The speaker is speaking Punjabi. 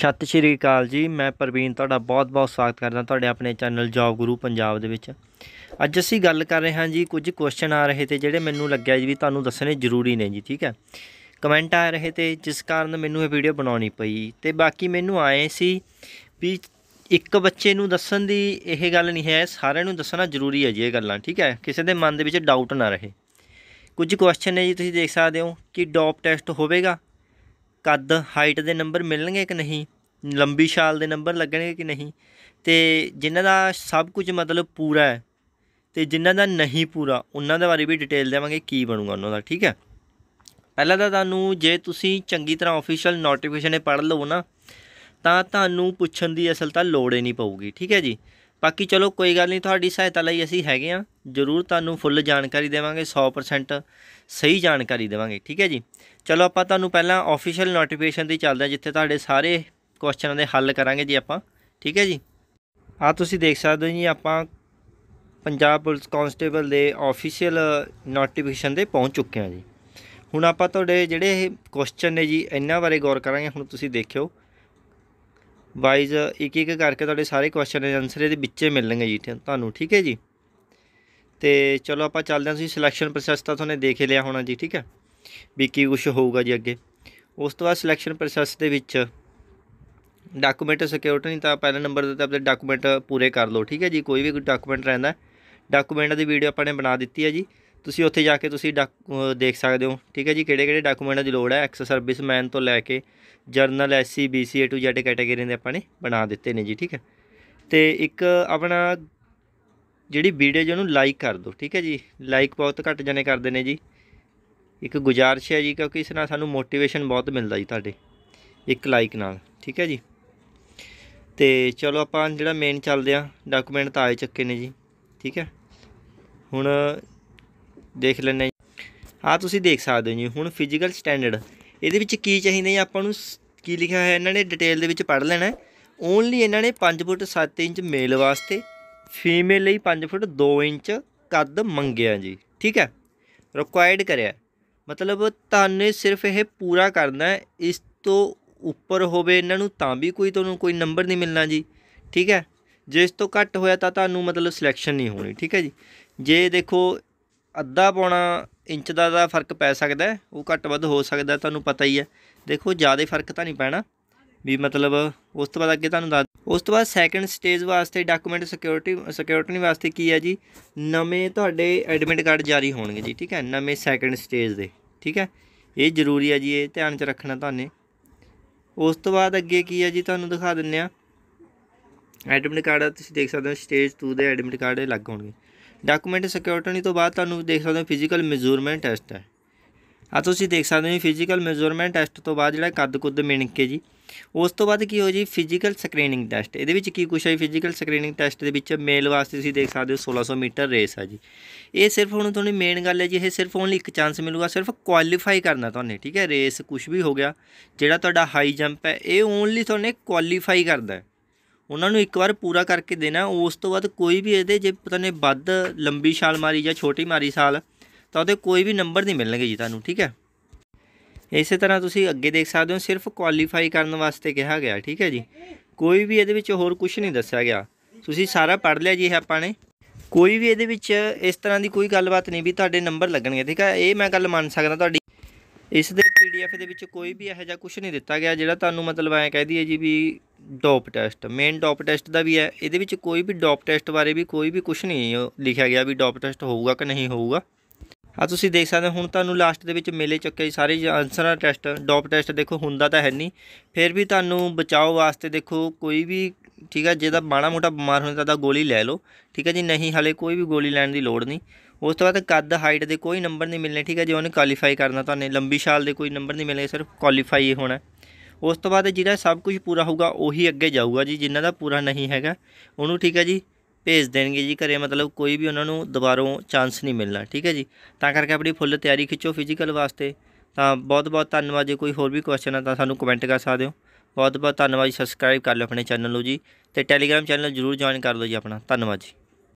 ਸਤਿ ਸ਼੍ਰੀ ਅਕਾਲ ਜੀ ਮੈਂ ਪ੍ਰਵੀਨ ਤੁਹਾਡਾ ਬਹੁਤ-ਬਹੁਤ ਸਵਾਗਤ ਕਰਦਾ ਤੁਹਾਡੇ ਆਪਣੇ ਚੈਨਲ ਜੌਬ ਗੁਰੂ ਪੰਜਾਬ ਦੇ ਵਿੱਚ ਅੱਜ ਅਸੀਂ ਗੱਲ ਕਰ ਰਹੇ ਹਾਂ ਜੀ ਕੁਝ ਕੁਐਸਚਨ ਆ ਰਹੇ ਤੇ ਜਿਹੜੇ ਮੈਨੂੰ ਲੱਗਿਆ ਜੀ ਵੀ ਤੁਹਾਨੂੰ ਦੱਸਣੇ ਜ਼ਰੂਰੀ ਨੇ ਜੀ ਠੀਕ ਹੈ ਕਮੈਂਟ ਆ ਰਹੇ ਤੇ ਜਿਸ ਕਾਰਨ ਮੈਨੂੰ ਇਹ ਵੀਡੀਓ ਬਣਾਉਣੀ ਪਈ ਤੇ ਬਾਕੀ ਮੈਨੂੰ ਆਏ ਸੀ ਵੀ ਇੱਕ ਬੱਚੇ ਨੂੰ ਦੱਸਣ ਦੀ ਇਹ ਗੱਲ ਨਹੀਂ ਹੈ ਸਾਰਿਆਂ ਨੂੰ ਦੱਸਣਾ ਜ਼ਰੂਰੀ ਹੈ ਜੀ ਇਹ ਗੱਲਾਂ ਠੀਕ ਹੈ ਕਿਸੇ ਦੇ ਮਨ ਦੇ ਵਿੱਚ ਡਾਊਟ ਨਾ ਰਹੇ ਕੁਝ ਕੁਐਸਚਨ ਨੇ ਜੀ ਤੁਸੀਂ ਦੇਖ ਸਕਦੇ ਹੋ ਕਿ ਡੌਪ ਟੈਸਟ ਹੋਵੇਗਾ ਕੱਦ ਹਾਈਟ ਦੇ ਨੰਬਰ ਮਿਲਣਗੇ ਕਿ ਨਹੀਂ ਲੰਬੀ ਛਾਲ ਦੇ ਨੰਬਰ ਲੱਗਣਗੇ ਕਿ ਨਹੀਂ ਤੇ ਜਿਨ੍ਹਾਂ ਦਾ ਸਭ ਕੁਝ ਮਤਲਬ ਪੂਰਾ ਹੈ ਤੇ ਜਿਨ੍ਹਾਂ ਦਾ ਨਹੀਂ ਪੂਰਾ ਉਹਨਾਂ ਦੇ ਬਾਰੇ ਵੀ ਡਿਟੇਲ ਦੇਵਾਂਗੇ ਕੀ ਬਣੂਗਾ ਉਹਨਾਂ ਦਾ ਠੀਕ ਹੈ ਪਹਿਲਾਂ ਤਾਂ ਤੁਹਾਨੂੰ ਜੇ ਤੁਸੀਂ ਚੰਗੀ ਤਰ੍ਹਾਂ ਅਫੀਸ਼ੀਅਲ ਨੋਟੀਫਿਕੇਸ਼ਨ ਇਹ ਪੜ੍ਹ ਲਵੋ ਨਾ ਤਾਂ ਤੁਹਾਨੂੰ ਪੁੱਛਣ ਦੀ ਅਸਲ ਤਾਂ ਲੋੜ ਹੀ ਨਹੀਂ ਪਊਗੀ ਠੀਕ ਹੈ ਜੀ ਬਾਕੀ ਚਲੋ ਕੋਈ ਗੱਲ ਨਹੀਂ ਤੁਹਾਡੀ ਸਹਾਇਤਾ ਲਈ ਅਸੀਂ ਹੈਗੇ ਆ ਜ਼ਰੂਰ ਤੁਹਾਨੂੰ ਫੁੱਲ ਜਾਣਕਾਰੀ ਦੇਵਾਂਗੇ 100% ਸਹੀ ਜਾਣਕਾਰੀ ਦੇਵਾਂਗੇ ਠੀਕ ਹੈ ਜੀ ਚਲੋ ਆਪਾਂ ਤੁਹਾਨੂੰ ਪਹਿਲਾਂ ਆਫੀਸ਼ੀਅਲ ਨੋਟੀਫਿਕੇਸ਼ਨ ਦੀ ਚੱਲਦੇ ਆ ਜਿੱਥੇ ਤੁਹਾਡੇ ਸਾਰੇ ਕੁਐਸਚਨਾਂ ਦੇ ਹੱਲ ਕਰਾਂਗੇ ਜੀ ਆਪਾਂ ਠੀਕ ਹੈ ਜੀ ਆ ਤੁਸੀਂ ਦੇਖ ਸਕਦੇ ਹੋ ਜੀ ਆਪਾਂ ਪੰਜਾਬ ਪੁਲਿਸ ਕਨਸਟੇਬਲ ਦੇ ਆਫੀਸ਼ੀਅਲ ਨੋਟੀਫਿਕੇਸ਼ਨ ਦੇ ਪਹੁੰਚ ਚੁੱਕੇ ਹਾਂ ਜੀ ਹੁਣ ਆਪਾਂ ਤੁਹਾਡੇ ਜਿਹੜੇ ਇਹ ਕੁਐਸਚਨ ਨੇ ਜੀ ਇਹਨਾਂ ਬਾਰੇ ਗੌਰ ਕਰਾਂਗੇ ਹੁਣ ਤੁਸੀਂ ਦੇਖਿਓ ਵਾਈਜ਼ ਇੱਕ ਇੱਕ ਕਰਕੇ ਤੁਹਾਡੇ ਸਾਰੇ ਕੁਐਸਚਨ ਦੇ ਆਨਸਰ ਇਹਦੇ ਵਿੱਚੇ ਮਿਲਣਗੇ ਜੀ ਤੁਹਾਨੂੰ ਠੀਕ ਹੈ ਜੀ ਤੇ ਚਲੋ ਆਪਾਂ ਚੱਲਦੇ ਹਾਂ ਤੁਸੀਂ ਸਿਲੈਕਸ਼ਨ ਪ੍ਰੋਸੈਸ ਤਾਂ ਤੁਹਾਨੂੰ ਦੇਖ ਲਿਆ ਹੋਣਾ ਜੀ ਠੀਕ ਹੈ ਵੀ ਕੀ ਕੁਝ ਹੋਊਗਾ ਜੀ ਅੱਗੇ ਉਸ ਤੋਂ ਬਾਅਦ ਸਿਲੈਕਸ਼ਨ ਪ੍ਰੋਸੈਸ ਦੇ ਵਿੱਚ ਡਾਕੂਮੈਂਟ ਸਿਕਿਉਰਿਟੀ ਤਾਂ ਪਹਿਲੇ ਨੰਬਰ ਤੇ ਆਪਣੇ ਡਾਕੂਮੈਂਟ ਪੂਰੇ ਕਰ ਲਓ ਠੀਕ ਹੈ ਜੀ ਕੋਈ ਵੀ ਕੋਈ ਡਾਕੂਮੈਂਟ ਰਹਿੰਦਾ ਡਾਕੂਮੈਂਟ ਦੀ ਵੀਡੀਓ ਆਪਾਂ ਨੇ ਬਣਾ ਦਿੱਤੀ ਹੈ ਜੀ ਤੁਸੀਂ ਉੱਥੇ ਜਾ ਕੇ ਤੁਸੀਂ ਦੇਖ ਸਕਦੇ ਹੋ ਠੀਕ ਹੈ ਜੀ ਕਿਹੜੇ ਕਿਹੜੇ ਡਾਕੂਮੈਂਟਾਂ ਦੀ ਲੋੜ ਹੈ ਐਕਸ ਸਰਵਿਸ ਮੈਨ ਤੋਂ ਲੈ ਕੇ general SC BC A to Z category ਦੇ ਆਪਾਂ ਨੇ ਬਣਾ ਦਿੱਤੇ ਨੇ ਜੀ ਠੀਕ ਹੈ ਤੇ ਇੱਕ ਆਪਣਾ ਜਿਹੜੀ ਵੀਡੀਓ ਜਿਹਨੂੰ ਲਾਈਕ ਕਰ ਦਿਓ ਠੀਕ ਹੈ ਜੀ ਲਾਈਕ ਬਹੁਤ ਘੱਟ ਜਣੇ ਕਰਦੇ ਨੇ ਜੀ ਇੱਕ ਗੁਜ਼ਾਰਿਸ਼ ਹੈ ਜੀ ਕਿਉਂਕਿ ਇਸ ਨਾਲ ਸਾਨੂੰ ਮੋਟੀਵੇਸ਼ਨ ਬਹੁਤ ਮਿਲਦਾ ਜੀ ਤੁਹਾਡੇ ਇੱਕ ਲਾਈਕ ਨਾਲ ਠੀਕ ਹੈ ਜੀ ਤੇ ਚਲੋ ਆਪਾਂ ਜਿਹੜਾ ਮੇਨ ਚੱਲਦੇ ਆ ਡਾਕੂਮੈਂਟ ਤਾਂ ਆਏ ਚੱਕੇ ਨੇ ਜੀ ਠੀਕ ਹੈ ਹੁਣ ਦੇਖ ਲੈਣਾ ਆ ਤੁਸੀਂ ਦੇਖ ਸਕਦੇ ਹੋ ਜੀ ਹੁਣ ਫਿਜ਼ੀਕਲ ਸਟੈਂਡਰਡ ਇਹਦੇ ਵਿੱਚ ਕੀ ਚਾਹੀਦਾ ਹੈ ਆਪਾਂ ਨੂੰ ਕੀ ਲਿਖਿਆ ਹੋਇਆ ਇਹਨਾਂ ਨੇ ਡਿਟੇਲ ਦੇ ਵਿੱਚ ਪੜ ਲੈਣਾ ਓਨਲੀ ਇਹਨਾਂ ਨੇ 5 ਫੁੱਟ 7 ਇੰਚ ਮੇਲ ਵਾਸਤੇ ਫੀਮੇਲ ਲਈ 5 ਫੁੱਟ 2 ਇੰਚ ਕੱਦ ਮੰਗਿਆ ਜੀ ਠੀਕ ਹੈ ਰਿਕੁਆਇਰਡ ਕਰਿਆ ਮਤਲਬ ਤੁਹਾਨੂੰ ਸਿਰਫ ਇਹ ਪੂਰਾ ਕਰਨਾ ਹੈ ਇਸ ਤੋਂ ਉੱਪਰ ਹੋਵੇ ਇਹਨਾਂ ਨੂੰ ਤਾਂ ਵੀ ਕੋਈ ਤੁਹਾਨੂੰ ਕੋਈ ਨੰਬਰ ਨਹੀਂ ਮਿਲਣਾ ਜੀ ਠੀਕ ਹੈ ਜੇ ਇਸ ਤੋਂ ਘੱਟ ਹੋਇਆ ਤਾਂ ਤੁਹਾਨੂੰ ਮਤਲਬ ਸਿਲੈਕਸ਼ਨ ਨਹੀਂ ਹੋਣੀ ਠੀਕ ਹੈ ਜੀ ਜੇ ਦੇਖੋ ਅੱਧਾ ਪੌਣਾ ਇੰਚ ਦਾ ਦਾ ਫਰਕ ਪੈ ਸਕਦਾ ਉਹ ਘੱਟ ਵੱਧ ਹੋ ਸਕਦਾ ਤੁਹਾਨੂੰ ਪਤਾ ਹੀ ਹੈ ਦੇਖੋ ਜ਼ਿਆਦਾ ਫਰਕ ਤਾਂ ਨਹੀਂ ਪੈਣਾ ਵੀ ਮਤਲਬ ਉਸ ਤੋਂ ਬਾਅਦ ਅੱਗੇ ਤੁਹਾਨੂੰ ਦੱਸ ਉਸ ਤੋਂ ਬਾਅਦ ਸੈਕੰਡ ਸਟੇਜ ਵਾਸਤੇ ਡਾਕੂਮੈਂਟ ਸਿਕਿਉਰਿਟੀ ਸਿਕਿਉਰਿਟੀ ਵਾਸਤੇ ਕੀ ਹੈ ਜੀ ਨਵੇਂ ਤੁਹਾਡੇ ਐਡਮਿਟ ਕਾਰਡ ਜਾਰੀ ਹੋਣਗੇ ਜੀ ਠੀਕ ਹੈ ਨਵੇਂ ਸੈਕੰਡ ਸਟੇਜ ਦੇ ਠੀਕ ਹੈ ਇਹ ਜ਼ਰੂਰੀ ਹੈ ਜੀ ਇਹ ਧਿਆਨ 'ਚ ਰੱਖਣਾ ਤੁਹਾਨੂੰ ਉਸ ਤੋਂ ਬਾਅਦ ਅੱਗੇ ਕੀ ਹੈ ਜੀ ਤੁਹਾਨੂੰ ਦਿਖਾ ਦਿੰਨੇ ਆ ਐਡਮਿਟ ਕਾਰਡ ਤੁਸੀਂ ਦੇਖ ਸਕਦੇ ਹੋ ਸਟੇਜ 2 ਦੇ ਐਡਮਿਟ ਕਾਰਡ ਲੱਗ ਹੋਣਗੇ ਡਾਕੂਮੈਂਟ ਸਿਕਿਉਰਟੀ ਤੋਂ ਬਾਅਦ ਤੁਹਾਨੂੰ ਦੇਖ ਸਕਦੇ ਹੋ ਫਿਜ਼ੀਕਲ ਮੈਜ਼ਰਮੈਂਟ ਟੈਸਟ ਹੈ ਆ ਤੁਸੀਂ ਦੇਖ ਸਕਦੇ ਹੋ ਫਿਜ਼ੀਕਲ ਮੈਜ਼ਰਮੈਂਟ ਟੈਸਟ ਤੋਂ ਬਾਅਦ ਜਿਹੜਾ ਕੱਦ ਕੁੱਦ ਮਿਣ ਕੇ ਜੀ ਉਸ ਤੋਂ ਬਾਅਦ ਕੀ ਹੋ ਜੀ ਫਿਜ਼ੀਕਲ ਸਕਰੀਨਿੰਗ ਟੈਸਟ ਇਹਦੇ ਵਿੱਚ ਕੀ ਕੁਛ ਹੈ ਫਿਜ਼ੀਕਲ ਸਕਰੀਨਿੰਗ ਟੈਸਟ ਦੇ ਵਿੱਚ ਮੇਲ ਵਾਸਤੇ ਤੁਸੀਂ ਦੇਖ ਸਕਦੇ ਹੋ 1600 ਮੀਟਰ ਰੇਸ ਹੈ ਜੀ ਇਹ ਸਿਰਫ ਹੁਣ ਤੁਹਾਨੂੰ ਮੇਨ ਗੱਲ ਹੈ ਜੀ ਇਹ ਸਿਰਫ ਓਨਲੀ ਇੱਕ ਚਾਂਸ ਮਿਲੂਗਾ ਸਿਰਫ ਕੁਆਲੀਫਾਈ ਕਰਨਾ ਤੁਹਾਨੂੰ ਠੀਕ ਹੈ ਰੇਸ ਕੁਝ ਵੀ ਹੋ ਗਿਆ ਜਿਹੜਾ ਤੁਹਾਡਾ ਹਾਈ ਜੰਪ ਹੈ ਇਹ ਓਨਲੀ ਤੁਹਾਨੂੰ ਕੁਆਲੀਫਾਈ ਕਰਦਾ ਹੈ ਉਹਨਾਂ ਨੂੰ ਇੱਕ ਵਾਰ ਪੂਰਾ ਕਰਕੇ ਦੇਣਾ ਉਸ ਤੋਂ ਬਾਅਦ ਕੋਈ ਵੀ ਇਹਦੇ ਜੇ ਪਤਾ ਨਹੀਂ ਵੱਧ ਲੰਬੀ ਛਾਲ ਮਾਰੀ ਜਾਂ ਛੋਟੀ ਮਾਰੀ ਛਾਲ ਤਾਂ ਉਹਦੇ ਕੋਈ ਵੀ ਨੰਬਰ ਨਹੀਂ ਮਿਲਣਗੇ ਜੀ ਤੁਹਾਨੂੰ ਠੀਕ ਹੈ ਇਸੇ ਤਰ੍ਹਾਂ ਤੁਸੀਂ ਅੱਗੇ ਦੇਖ ਸਕਦੇ ਹੋ ਸਿਰਫ ਕੁਆਲੀਫਾਈ ਕਰਨ ਵਾਸਤੇ ਕਿਹਾ ਗਿਆ ਠੀਕ ਹੈ ਜੀ ਕੋਈ ਵੀ ਇਹਦੇ ਵਿੱਚ ਹੋਰ ਕੁਝ ਨਹੀਂ ਦੱਸਿਆ ਗਿਆ ਤੁਸੀਂ ਸਾਰਾ ਪੜ੍ਹ ਲਿਆ ਜੀ ਆਪਾਂ ਨੇ ਕੋਈ ਵੀ ਇਹਦੇ ਵਿੱਚ ਇਸ ਤਰ੍ਹਾਂ ਦੀ ਕੋਈ ਗੱਲਬਾਤ ਨਹੀਂ ਵੀ ਤੁਹਾਡੇ ਨੰਬਰ ਲੱਗਣਗੇ ਠੀਕ ਹੈ ਇਹ ਮੈਂ ਗੱਲ ਮੰਨ ਸਕਦਾ ਤੁਹਾਡੀ ਇਸ ਦੇ ਪੀਡੀਐਫ ਦੇ ਵਿੱਚ ਕੋਈ ਵੀ ਇਹੋ ਜਿਹਾ ਕੁਝ ਨਹੀਂ ਦਿੱਤਾ ਗਿਆ ਜਿਹੜਾ ਤੁਹਾਨੂੰ ਮਤਲਬ ਐ ਕਹਿ ਦਈਏ ਜੀ ਵੀ dope test main dope test ਦਾ ਵੀ ਹੈ ਇਹਦੇ ਵਿੱਚ ਕੋਈ ਵੀ ਡੋਪ ਟੈਸਟ ਬਾਰੇ ਵੀ ਕੋਈ ਵੀ ਕੁਝ ਨਹੀਂ ਲਿਖਿਆ ਗਿਆ ਵੀ ਡੋਪ ਟੈਸਟ ਹੋਊਗਾ ਕਿ ਨਹੀਂ ਹੋਊਗਾ ਆ ਤੁਸੀਂ ਦੇਖ ਸਕਦੇ ਹੋ ਹੁਣ ਤੁਹਾਨੂੰ ਲਾਸਟ ਦੇ ਵਿੱਚ ਮਿਲੇ ਚੱਕੇ ਸਾਰੇ ਆਨਸਰਾਂ ਟੈਸਟ ਡੋਪ ਟੈਸਟ ਦੇਖੋ ਹੁੰਦਾ ਤਾਂ ਹੈ ਨਹੀਂ ਫਿਰ ਵੀ ਤੁਹਾਨੂੰ ਬਚਾਓ ਵਾਸਤੇ ਦੇਖੋ ਕੋਈ ਵੀ ਠੀਕ ਹੈ ਜਿਹਦਾ ਬਾਣਾ ਮੋਟਾ ਬਿਮਾਰ ਹੋਣਾ ਤਾਂ ਗੋਲੀ ਲੈ ਲਓ ਠੀਕ ਹੈ ਜੀ ਨਹੀਂ ਹਲੇ ਕੋਈ ਵੀ ਗੋਲੀ ਲੈਣ ਦੀ ਲੋੜ ਨਹੀਂ ਉਸ ਤੋਂ ਬਾਅਦ ਕੱਦ ਹਾਈਟ ਦੇ ਕੋਈ ਨੰਬਰ ਨਹੀਂ ਮਿਲਣੇ ਠੀਕ ਹੈ ਜੇ ਉਹਨੇ ਕੁਆਲੀਫਾਈ ਕਰਨਾ ਤੁਹਾਨੂੰ ਲੰਬੀ ਛਾਲ ਦੇ ਕੋਈ ਨੰਬਰ ਨਹੀਂ ਮਿਲਣੇ ਸਿਰਫ ਕੁਆਲੀਫਾਈ ਹੋਣਾ ਉਸ ਤੋਂ ਬਾਅਦ ਜਿਹੜਾ ਸਭ ਕੁਝ ਪੂਰਾ ਹੋਊਗਾ ਉਹੀ ਅੱਗੇ ਜਾਊਗਾ ਜੀ ਜਿਨ੍ਹਾਂ ਦਾ ਪੂਰਾ ਨਹੀਂ ਹੈਗਾ ਉਹਨੂੰ ਠੀਕ ਹੈ ਜੀ ਭੇਜ ਦੇਣਗੇ ਜੀ ਘਰੇ ਮਤਲਬ ਕੋਈ ਵੀ ਉਹਨਾਂ ਨੂੰ ਦੁਬਾਰੋਂ ਚਾਂਸ ਨਹੀਂ ਮਿਲਣਾ ਠੀਕ ਹੈ ਜੀ ਤਾਂ ਕਰਕੇ ਆਪਣੀ ਫੁੱਲ ਤਿਆਰੀ ਖਿੱਚੋ ਫਿਜ਼ੀਕਲ ਵਾਸਤੇ ਤਾਂ ਬਹੁਤ ਬਹੁਤ ਧੰਨਵਾਦ ਜੇ ਕੋਈ ਹੋਰ ਵੀ ਕੁਐਸਚਨ ਆ ਤਾਂ ਸਾਨੂੰ ਕਮੈਂਟ ਕਰ ਸਕਦੇ ਹੋ ਬਹੁਤ ਬਹੁਤ ਧੰਨਵਾਦ ਜੀ ਸਬਸਕ੍ਰਾਈਬ ਕਰ ਲਓ ਆਪਣੇ ਚੈਨਲ ਨੂੰ ਜੀ ਤੇ ਟੈਲੀਗ੍ਰਾਮ ਚੈਨਲ ਜਰੂਰ ਜੁਆਇਨ ਕਰ ਲਓ ਜੀ ਆਪਣਾ ਧੰਨਵਾਦ ਜੀ